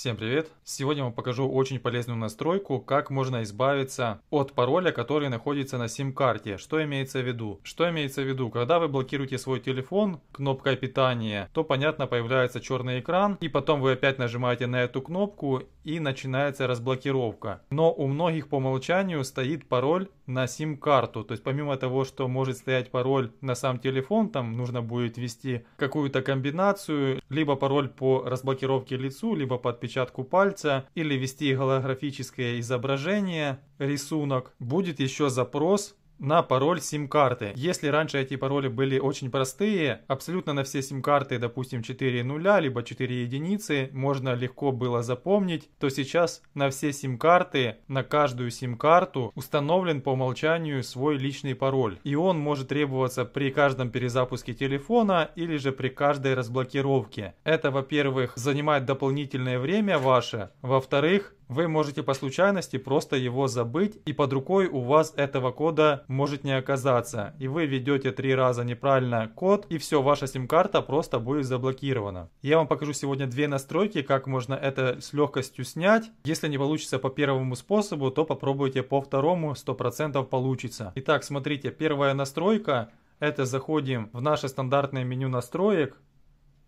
Всем привет! Сегодня я вам покажу очень полезную настройку, как можно избавиться от пароля, который находится на сим-карте. Что имеется в виду? Что имеется в виду? Когда вы блокируете свой телефон кнопкой питания, то понятно появляется черный экран, и потом вы опять нажимаете на эту кнопку и начинается разблокировка. Но у многих по умолчанию стоит пароль на сим-карту. То есть помимо того, что может стоять пароль на сам телефон, там нужно будет ввести какую-то комбинацию, либо пароль по разблокировке лицу, либо по отпечатку пальца или ввести голографическое изображение, рисунок, будет еще запрос на пароль сим-карты. Если раньше эти пароли были очень простые, абсолютно на все сим-карты, допустим, 4 нуля, либо 4 единицы, можно легко было запомнить, то сейчас на все сим-карты, на каждую сим-карту установлен по умолчанию свой личный пароль. И он может требоваться при каждом перезапуске телефона или же при каждой разблокировке. Это, во-первых, занимает дополнительное время ваше, во-вторых, вы можете по случайности просто его забыть, и под рукой у вас этого кода может не оказаться. И вы ведете три раза неправильно код, и все, ваша сим-карта просто будет заблокирована. Я вам покажу сегодня две настройки, как можно это с легкостью снять. Если не получится по первому способу, то попробуйте по второму, 100% получится. Итак, смотрите, первая настройка. Это заходим в наше стандартное меню настроек,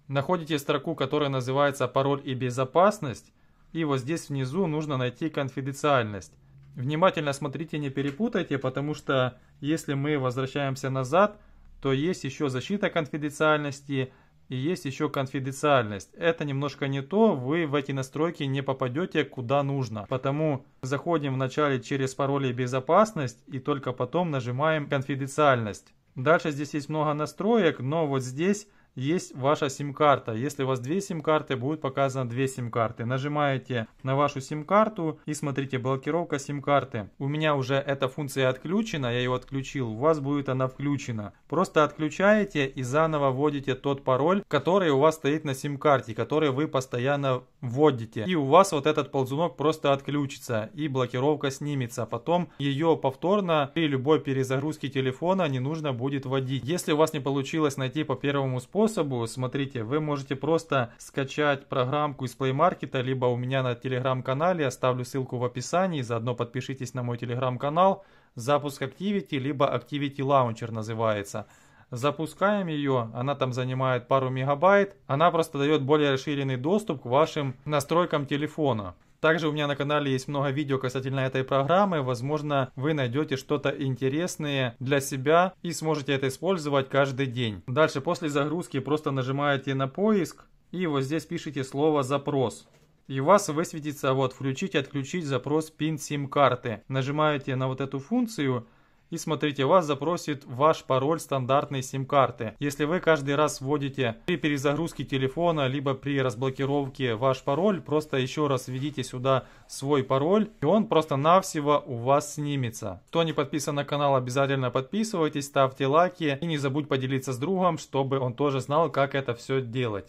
находите строку, которая называется «Пароль и безопасность», и вот здесь внизу нужно найти конфиденциальность. Внимательно смотрите, не перепутайте, потому что если мы возвращаемся назад, то есть еще защита конфиденциальности и есть еще конфиденциальность. Это немножко не то, вы в эти настройки не попадете куда нужно. Потому заходим вначале через пароли безопасность и только потом нажимаем конфиденциальность. Дальше здесь есть много настроек, но вот здесь есть ваша сим-карта. Если у вас две сим-карты, будет показано две сим-карты. Нажимаете на вашу сим-карту и смотрите блокировка сим-карты. У меня уже эта функция отключена, я ее отключил. У вас будет она включена. Просто отключаете и заново вводите тот пароль, который у вас стоит на сим-карте, который вы постоянно вводите. И у вас вот этот ползунок просто отключится и блокировка снимется. Потом ее повторно при любой перезагрузке телефона не нужно будет вводить. Если у вас не получилось найти по первому способу, смотрите, вы можете просто скачать программку из Play Market, либо у меня на телеграм-канале, оставлю ссылку в описании, заодно подпишитесь на мой телеграм-канал, запуск Activity, либо Activity Launcher называется запускаем ее, она там занимает пару мегабайт, она просто дает более расширенный доступ к вашим настройкам телефона. Также у меня на канале есть много видео касательно этой программы. Возможно, вы найдете что-то интересное для себя и сможете это использовать каждый день. Дальше, после загрузки просто нажимаете на поиск и вот здесь пишите слово «запрос». И у вас высветится вот «включить, отключить запрос PIN SIM карты Нажимаете на вот эту функцию – и смотрите, вас запросит ваш пароль стандартной сим-карты. Если вы каждый раз вводите при перезагрузке телефона, либо при разблокировке ваш пароль, просто еще раз введите сюда свой пароль, и он просто-навсего у вас снимется. Кто не подписан на канал, обязательно подписывайтесь, ставьте лайки и не забудь поделиться с другом, чтобы он тоже знал, как это все делать.